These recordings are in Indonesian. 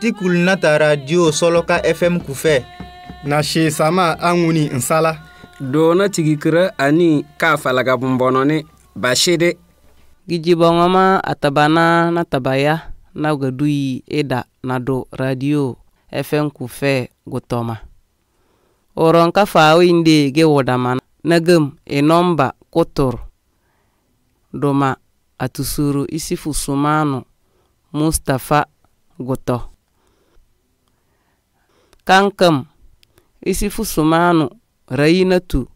tikulu nata radio sɔlɔka fm kufɛ na shee sama a ŋuni n sala doona tigikirɛ ani kaa falaga bumbɔnɔni bashede gijibɔŋɔma a tabana na tabaya na gaduyi ida na do radio fm kufɛ gutɔma oron ka faawinde ge wudama na gem inomba kutur duma atusuru isifu sumanu mustafa gutɔ kankam isi Fusumanu Rainatu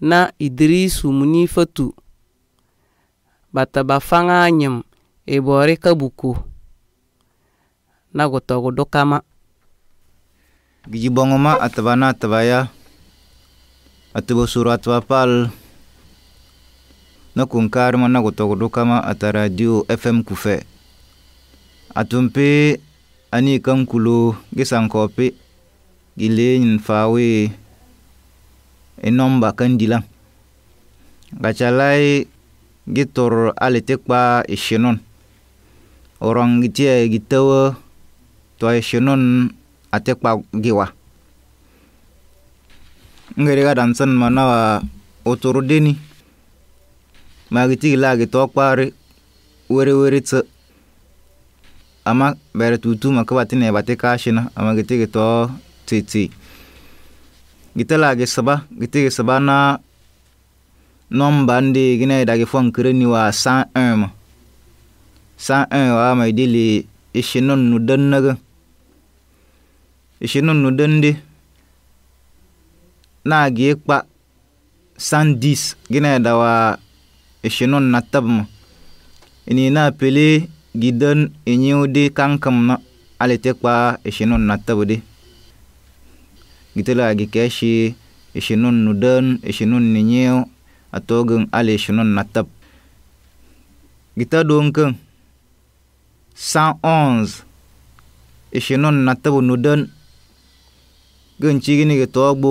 na Idrisu Munifatu bata bafanga nyam ibori buku na gutogu dukama giji boŋoma ataba na atabaya atubo suru ataba pal na kunkarima na gutogu dukama ata fm kufe atumpi ani kam kulo gesankope gilenyin fawe enomba kandilan gacalai gitor alete kpa eshenon orang gitie gitewe to eshenon ate kpa giwa ngere ga dansan manawa otoro deni magiti gila gito kpari were were tse ama bere tutu ma kaba tine bate kashina ama gite gito titi gite lage saba gite ge saba na nomba ndi gine ge fon kireni wa 101 ma 101 wa mai dili ishinun nu dannaga ishinun nu dandi na ge kpa dis gine dawa ishinun na ma, ini na pele gidan enyiwo de kankam na alite kpa esinu na tabu de gitela gi keshi esinu nu den esinu ninyiwo atogin ale esinu na tab gita donkin 111 esinu na tabu nudon den gen chigini gi togbo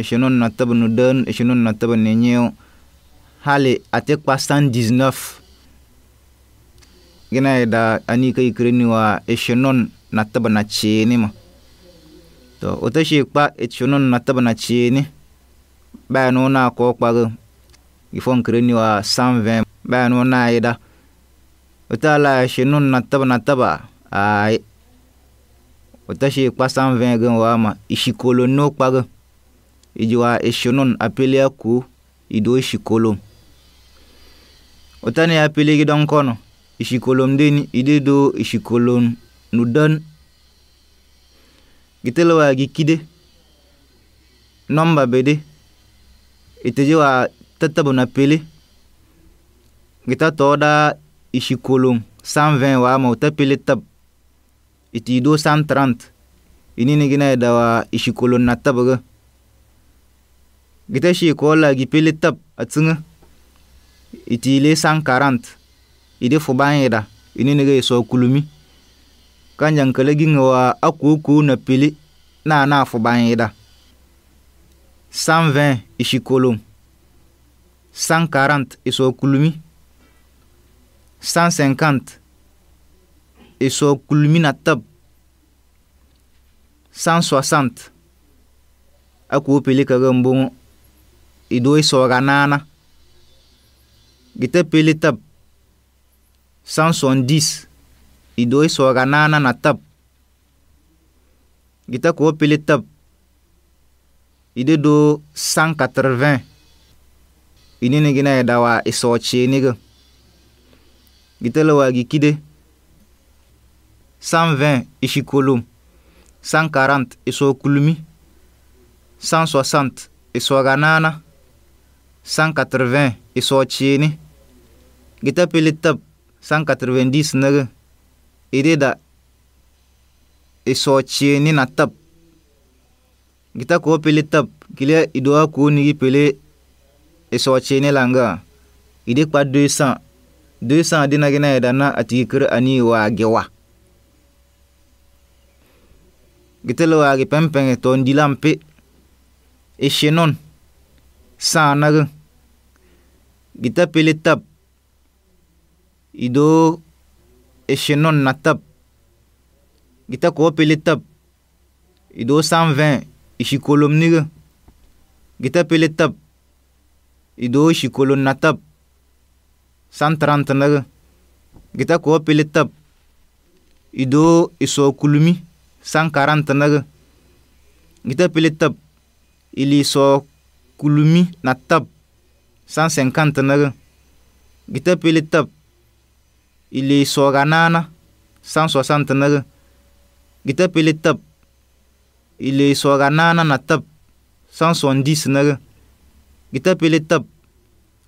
esinu na tabu nudon den na tabu ninyiwo hali ate san 119 gina da ani kai kiriniwa eshinon na taba na chini ma to o ta shi kpa eshinon na taba na chini ba no na ko kpa go ifon wa sanven ba no na ida o ta la eshinon na taba na taba ai o shi kpa sanven gan wa ma ishikolo no kpa go ijiwa eshinon apelia ku ido ishikolo o ta ne apeligi kono ide ishikolomdeni idedo nudan nudon wagi gikide nomba bede itejewa tata bona pele gita toda san 120 wa ma uta pele tab iti do ini ne gina wa isikolom na ga gita shi kola pele tab atsinga iti le 140 ide fo banyeda ininige ye so kulumi kanjan kele ginge wa akuokuo na pili na na fo banyeda 120 ishikolom 140 iso kulumi 150 iso kulumi na tab 160 akuo pili kege mbongo ido isoga nana gite pili tab 170 idoi soga nana na tab gita kuwo pili tab ide do 180 inini gina ya e dawa iso e cheniga gita lawa gikide 120 ishi kolum 140 iso e kulumi 160 isoga nana 180 iso cheni gita pili tab 199 ide da isoce ni na tab gita ko pele tab kile idoa ko ni pele isoce ni langa ide kwa 200 200 dina gina ida na atikir ani wa gewa kita lo wa ge pempeng to ndilampe e shenon sanag kita pele tab ido échelon natap kita kua ko pele ido 120 ishi kolom niga pelitap pele ido ishi kolon na tab 130 kita gita ko pelitap ido iso kulumi 140 naga gita kita pelitap ili iso kulumi natap tab 150 naga kita pelitap Ile soga nana. 169. Gita pele tab. Ile soga nana na tab. 179. Gita pele tab.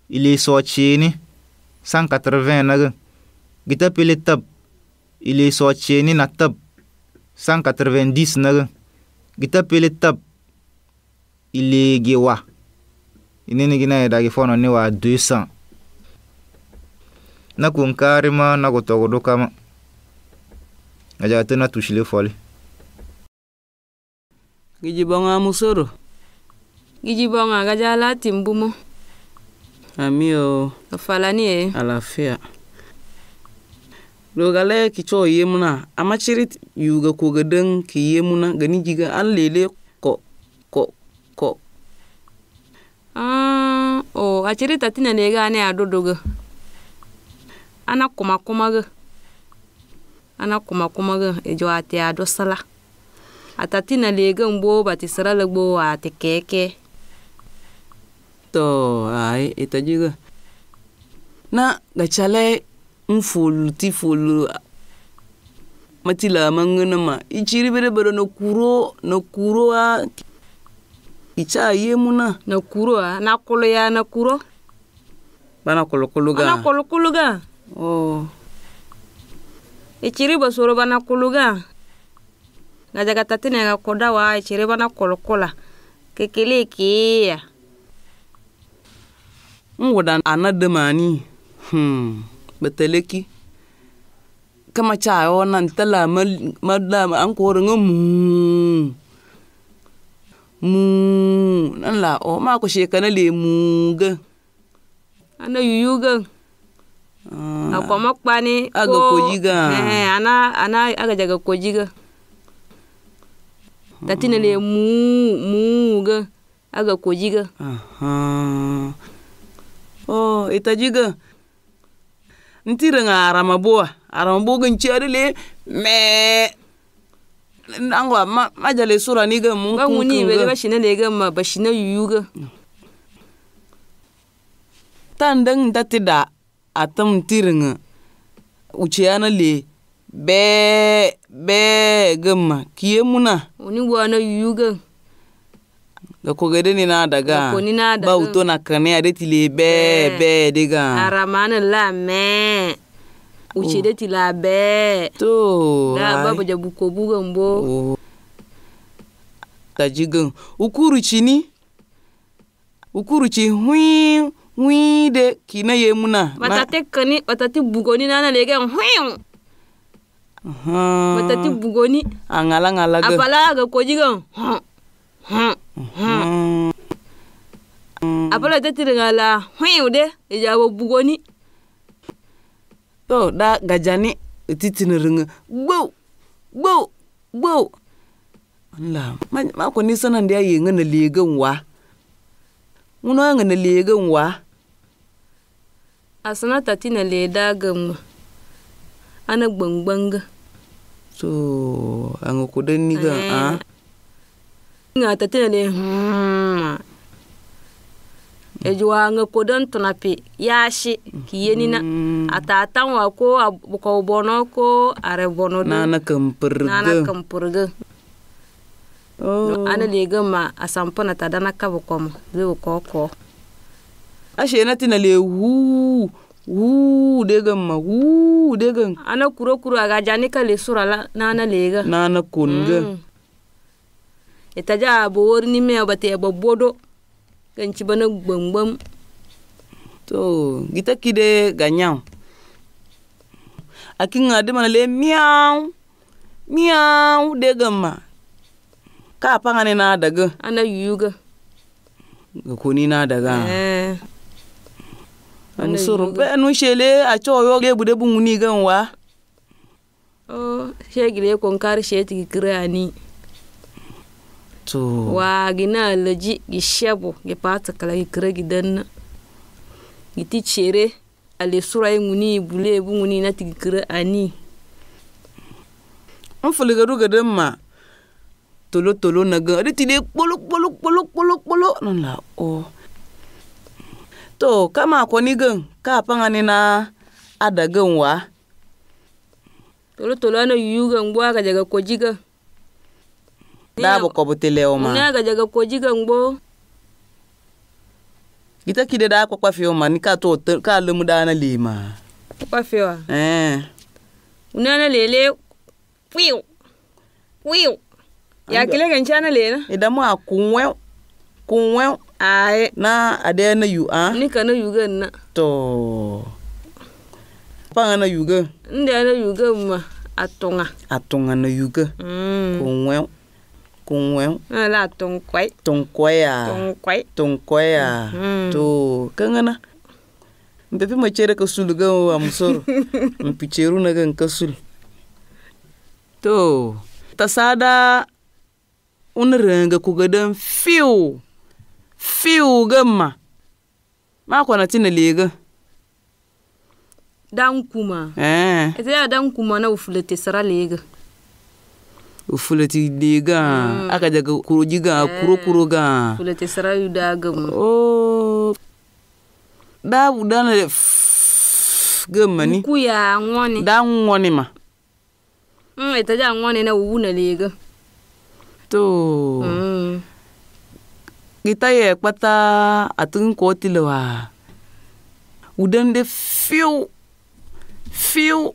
Ile so chini. 189. Gita pele tab. Ile so chini na tab. 199. Gita pele tab. Ile gewa. Inene gina edagi fono ne wa 200. na kunkari ma na kutogodo kama a jagati na tushile foli giji bonga musoro giji bonga gaja lati mbumo amio afalani e alafia logale kicho yemuna amachirit yuga koga den ki yemuna gani jiga allele ko ko ko ah o achirit atina nega ne adodoga ana kuma ga ana kuma e jo ate ado sala atati na legə ngbo bati sala ate keke to ai itajiga na ga chale mfulu ti matila mangana ma ichiri bere bere no kuro no kuro a icha yemuna na kuro a na kolo ya na kuro bana kolo ga na ga oh iciribo soroba na kuluga ngajaga tatinega kudawa iciriba na kulukula kekelekeya nwuda anademani hmm beteleki kama chayo na ntala mada ankoro nga mu mu nan la o ma ko shekana le mu ga ana yuyugan Ah. Aku a kɔmɔ kpani aga kojiga eh, ana ana aga jaga kojiga uh, tatina ah. mu mu ga aga kojiga aha oh itajiga ntira nga arama bua arama boga le me nangwa ma ma jale sura niga mu ba muni bele bashina lega ma bashina yuga tandang datida atam uche uchiana le bɛɛ bɛɛ gama kie muna uni wana yuga da kogede ni na daga ni na daga ba uto na kane ade tile bɛɛ bɛɛ de ga aramana la mɛ uche oh. de a bɛɛ to da baba jabu ko buga mbo oh. tajigan ukuru chini ukuru chi huin wiide kina ye muna watati kani watati bugoni nana lege hwiw watati bugoni a ŋala ŋala ge apala ga kojiga apala tatiri ŋala hwiw de ijawo e bugoni to da gajani e titini riŋe gbow gbow gbow la ma ko nisanandi a yeŋe na leegeŋ wa ŋuno yeŋe na leegeŋ wa a sanata tina leedaga ŋma ana gbangbanga so aŋa kudan niga a ŋata tina le hma ejuwa aŋa kudan tuna pe yaashi ki yenina mm. a taatan wa ko a kow bono ko are bono nana kampirga nana kampirga oh. ana lega ma a ta dana ka bu komo zebu koko na tina le wuu wuu dega ma wuu dega ana kuro kuro aga jani ka le sura la nana lega nana kunga mm. etaja abo wori ni me abate abo bodo ganci bana gbangbam to gita kide ganyan akin adi mana le miyaw miyaw dega ma ka pangane na daga ana yuga ga kuni na daga eh. musurum be nu shele a cho yo le bude bu nguni gan wa o shegile kon kar sheti kirani to wa gina leji gi shebo gi pata kala gi kire gi danna gi ti chere ale sura nguni bule bu nguni na ti kire ani on fuligaru gadan ma tolotolo na gan ri ti de polo polo polo polo polo na la o oh. to kama koni gen ka pangani na ada gen wa tolo tolo ana yuyu gen gbo aga jaga koji da dabo ko butile o ma ni aga jaga koji gen gbo gita kide da kwa kwa fiyo ma ni ka to ka lumu da na lima kwa fiyo eh unana lele wiu wiu ya kile ganchana lena mu akunwe kunwe. ai na ade na yu a ni ka na yuga na to panga na yuga ndi na yuga ma atonga atonga na yuga mm. kunwe kunwe la Tong tonkwaya Tong tonkwaya ya. Mm. to kangana mpepi machere ka sulu ga wa musoro mpicheru na ga to tasada Unrenga kugadan fiu fiwga ma eh. e na tina lega dan kuma eh ita ya dan kuma na ufulete sara lega ufulete lega mm. aka daga kurojiga eh. kuro kuro ga ufulete sara yuda ga mu oh babu dana da gama ni kuya ngone da ngone ma mm ita e ja ngone na uwu na lega to mm. itaye kpata atun ko tile wa udan de fiw fiw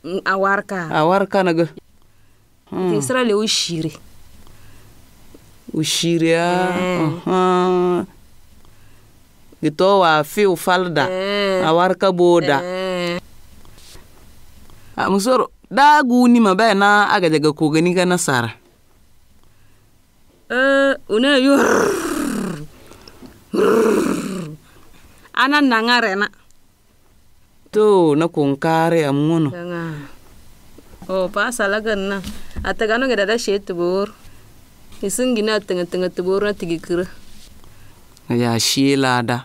mm, a warka a warka naga hmm. te sira le o shire o shire ya yeah. uh -huh. gito wa fiw falda yeah. a boda yeah. Eh. a musoro da guni ma bai na aga kogani ga nasara eh una yu, ana nanga rena. to na kun kare amuno o pa ganna. Ata gada da she tubur isin gina tanga tanga tubur na kira. ya oh, kan, kan ada, lada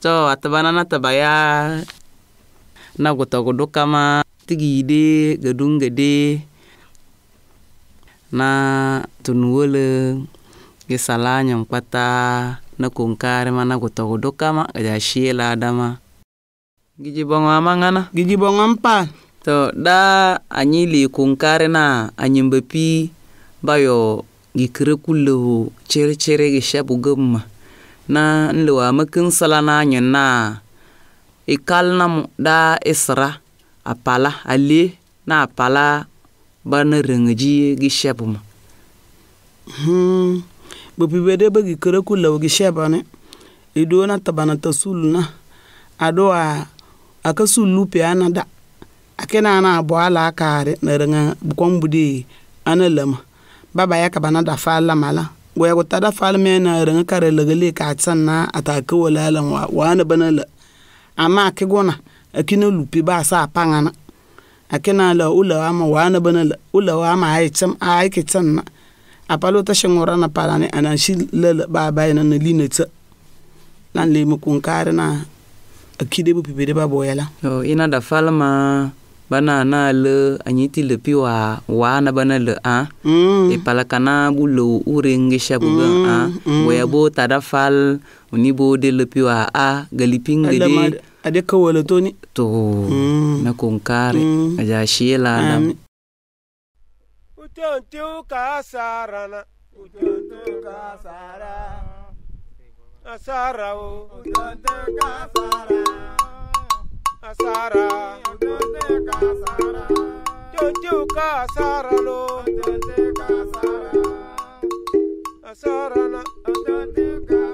to atabana na tabaya na gutogudu kama ide gedung gede na tunwole gesala salanya kpata na ma na gutogudu ma ga shiela dama giji bongo ama ngana giji bongo mpa to da anyili li kunkare na anyimbe pi bayo gi kire kullehu chere cere shabu gemma na nlewa makin sala na anyin na ikal da isra apala ali na apala ba ne ji gi shɛbu ma hmm bu bi bede ba gi kere ku lau gi shɛba ne ido na na ta sulu na ado a aka sulu pe ana da ake na ana abu ala akaare na renga bukon bude ana lama ba ba ya na da fa lama la waya ku tada fa lama na renga kare lagale ka can na a t'a kawo lalan wa ana bana la amma ake gona akina lupi ba sa pangana a akina la ula ma wana bana la ula ama ai cham ai ke chan na a palo ta shangora na pala ne anan shi la ba ba na na lina ta lan le mu kun kare na kide bu pibe ba la. yo ina da falma bana na le anyiti le piwa wana bana le a mm. e pala kana bu le ure ngisha bu ga a mm. mm, mm. bo da fal bo de le piwa a galiping de ade ka wala toni to hmm. na kunkare mm. aja shela na utontu ka sarana utontu ka sara asara o utontu ka sara asara utontu ka sara utontu ka sara lo utontu ka sara asara na utontu ka sara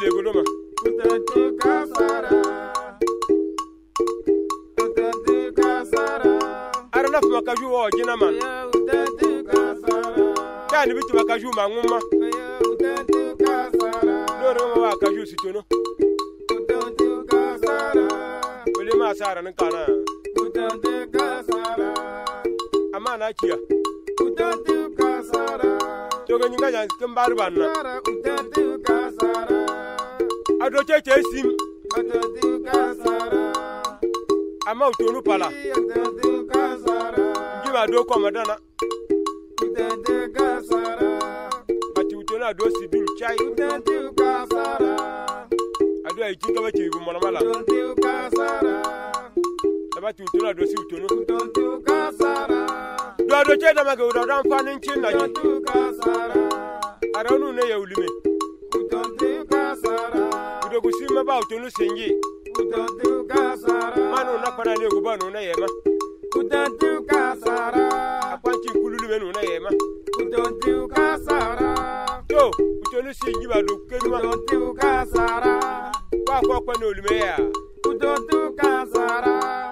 lele guduma utati kasara utati kasara arana fuma kaju wo jina man utati kasara kani bitu ma manguma utati kasara loro ma wa kaju situno utati kasara wele ma sara nkana utati kasara amana kia utati kasara togo nyinga ya kembar banna utati kasara adocheche sim ama utonu pala njima ado kɔmadana ati utonu ado sidun chai ado ayi ti kaba chebi mɔnɔma la daba ti utonu ado si utonu do adoche dama ke wudɔ danfa ni ncin na je aranu ne ye nu sinji utantu kasara manu na kwana le guba nu na yema utantu kasara akwanti kululu be nu na yema utantu kasara to utolu sinji ba du kenuma utantu kasara kwa kwa kwa no lume ya utantu kasara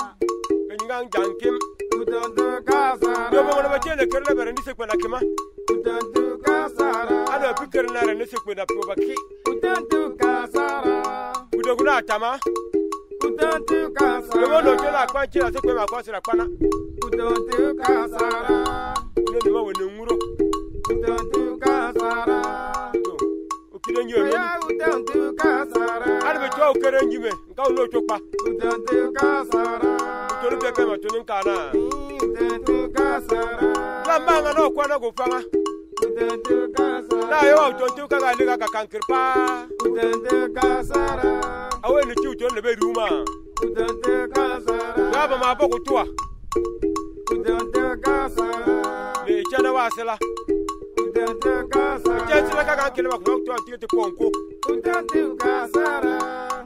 kengang jankim utantu kasara do mo na ba chele kerla bere ni se kwana kema utantu kasara ado pikir na re ni se kwana proba ki kula atama lobo lojo la kpa ntsi la se kpe ma kɔ si la kasara. ne ni ma wo ne ŋuro o kiri nyi o lomi ali bi tɔ o kere nyi me nka o n'o tso kpa o tori bɛ kasara. ma to ni nkaana lambaŋa n'o kɔ ne ko fanga na yawa jontin kaga ne kaga kankir pa awe ni ciw jon lebe ruma gaba ma boku tuwa ne cana wasila cɛnsila ka kan kelema kuma tuwa tigɛ ti kɔn ko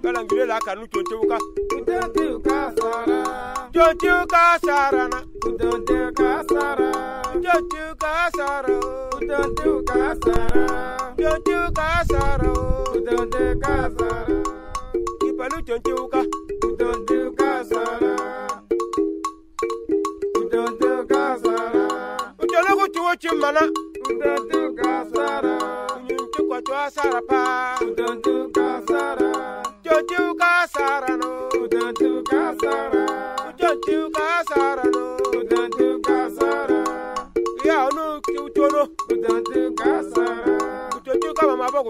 galangire la kanu jontiw ka Joju kasarana, udantu kasara. Joju kasara, udantu kasara. Joju kasara, udantu kasara. Ipalu joju ka, udantu kasara. Udantu kasara. Ujala kuchuwa chimana, udantu kasara. Unyunchu kwa chwa sarapa, udantu kasara. Joju kasara.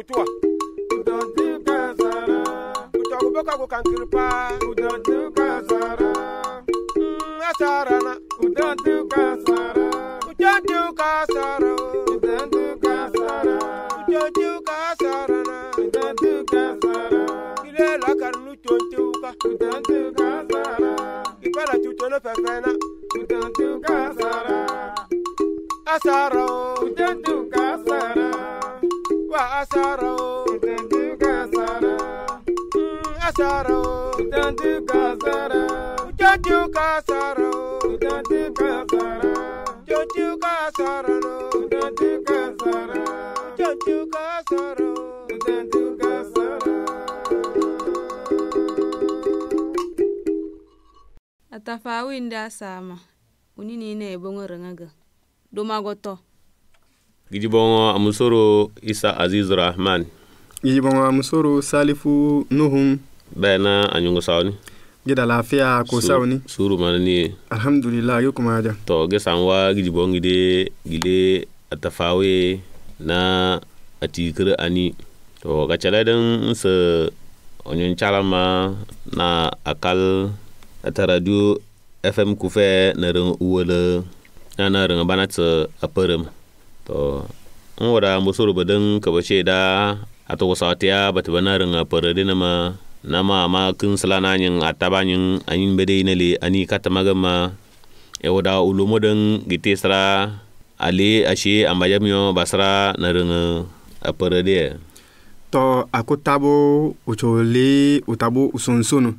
toi. Utagubeka gukankiripa. Utanduka sara. Mm, Asarana. Utanduka sara. Utanduka sara. Utanduka sara. Utanduka sarana. Utanduka sara. Ilela kanu tontuka. Utanduka sara. Ipala tutono fefena. Utanduka sara. Asara. Utanduka wa asara o dan duka hmm, asara o dan duka ne bongo rengaga domagoto gijibongo amusoro isa aziz rahman gijibongo amusoro salifu nuhum bena anyungo sawni gida lafiya ko sawni suru manani alhamdulillah yo kuma ja to gesan giji gijibongi de gile atafawe na atikir ani to gachala dan se onyon chalama na akal ataradu fm kufe na rin uwele na na rin banat aparam to nwara ka badin kabace da a ba rin a batibanarin na ma nama ma ma kin salananin atabanin yi bade na le kata magan ma ulumu don gite sara ale na rin a narin ya to akutabo tabo utabo usonsono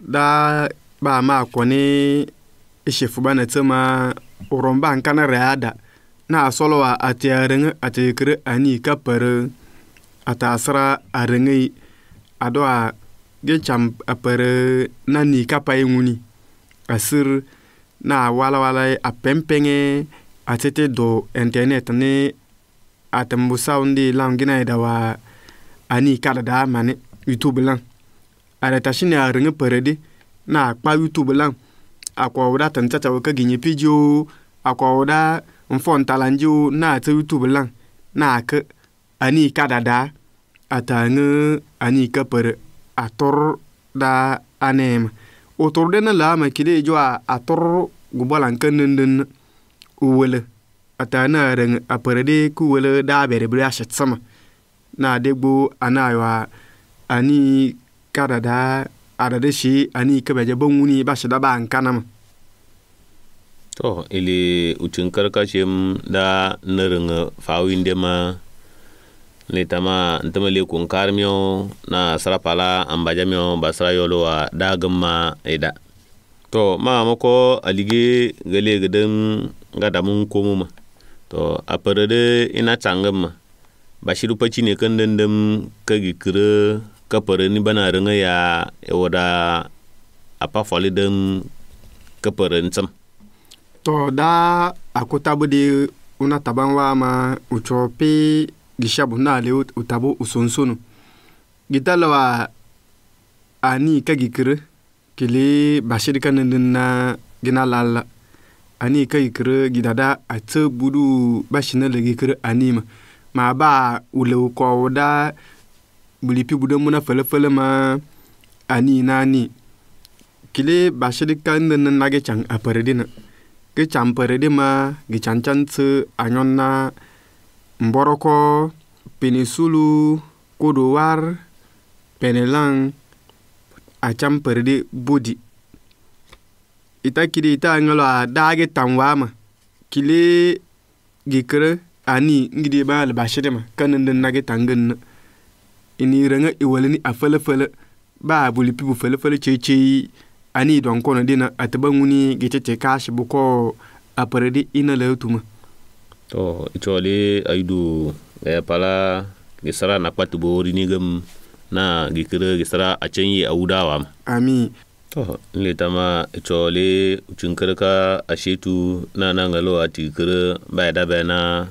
da ba ma kone ishefu bana tsama uromba nkana reada na a wa a te a reŋe a te a ani ka pere a ta a sera a reŋe a do a ge cham a pere na ni ka pa ye ŋuni a sir na a wala ye a pempenge a te do internet ne a tembu saundi lam gina wa a ani ka da da mani youtube lan a re ta shine a reŋe pere de na a kpa youtube lan a kɔ wada tentata wo ka ginye pidyo a kɔ wada ngfon talanjuu nata youtube lan nak ani kadada atange ani kapere atur da anema uturdenalama kidjua atur gubolankanedena uwole atana re aperde kwole daberibashisima nadego any niadada dash anikbeja bawuni bashidabankanama to ili utin karkashin da narin fawin dema le ma ntama le kun karmio na sarapala ambajamio basara yolo wa ma ida e to ma mako alige gale gidan gada komo ma to a farade ina cangan ma ba shi rufaci ne kan dandam ka gikira ka fara ni bana ringa ya e wada a fafali don ka fara a ko akutabu de una taban wa ma ucho pe gishabu o le utabu usonsonu gitalawa ani ka gikire kile bashir kanandin na gina lalla ani ka gikire gidada a te budu bashina da gikire ani ma ba ulewu ko da bulipi budan muna fale-fale ma ani na ni kile bashir kanandin na nage can a na. ke campere ge gi tsu anyon na mboroko penisulu kodowar a campere de bodi ita kiri ita ngalo a tamwa ma kile kere ani ngide ba le de ma kanen den nage na ini ranga iwalini a fele fele ba bulipi bu fele fele ce ce ani don kono dina ataba nguni gitete kashi buko aparedi ina le tuma to ichole aidu e pala gisara na kwatu bori ni gam na gikere gisara a a wudawa ma. ami to le tama ichole a shetu na nan galo a nangalo atikere bayada na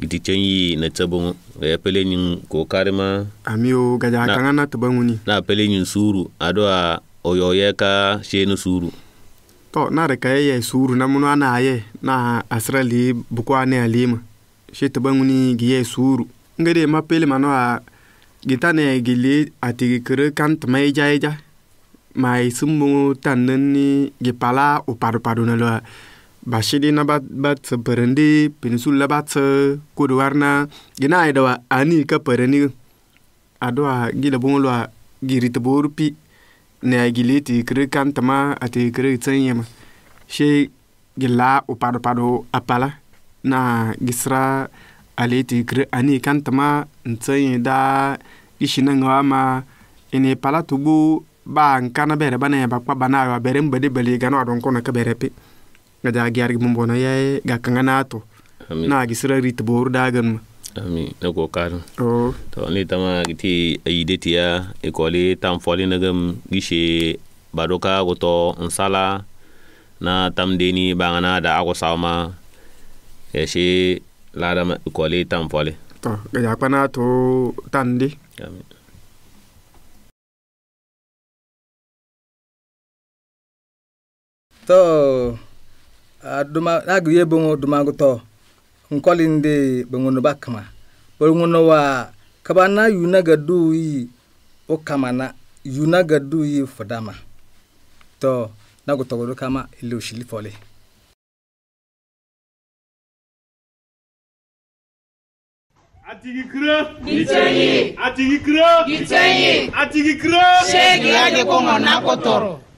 giti cenyi na tsabon ya pele nyin ko karima o gaja kanga na tabanguni na pele nyin suru ado a Oyo ye ka shenu suru to na re kaye ye suru na munu ana ye na asrali bukwa ne alima shi ta banguni gi ye suru ngede ma pele mano a gita ne gili atigi kere kant mai jae ja e mai e sumu tannen ni gi pala o paru paru na lo bashidi na bat bat perendi penisul la bat kudu warna gina ai ani ka perende adwa gila bunglo girita pi gili ti kiri kan tama ati kiri tsen yema she gila upado pado apala na gisra ale ti kiri ani kan tama ntsen da gishina ngwa ma ini pala tubu ba nkana bere bana ya bakwa bana ya bere mbede bele gano adon kona ka bere pe gaja gyargi mumbona yae ga kanga na gisra rit boru dagan ma ami ne ko karin oh. to ne tama giti ayideti ya ikoli tamfoli na gam gishe badoka goto nsala na tam tamdeni bangana da ako sama lada she ladama ikoli tamfoli to ya kwana to tandi amin to a duma bungo yebongo to nkolinde bengono bakama bengono wa kabana yuna gadu yi o kamana yuna gadu yi fodama to nago togodo kama ile oshili fole atigi kira. gitsenyi. atigi kira. gitsenyi. atigi kira. seegi aje ko ŋa n'a ko tɔɔrɔ.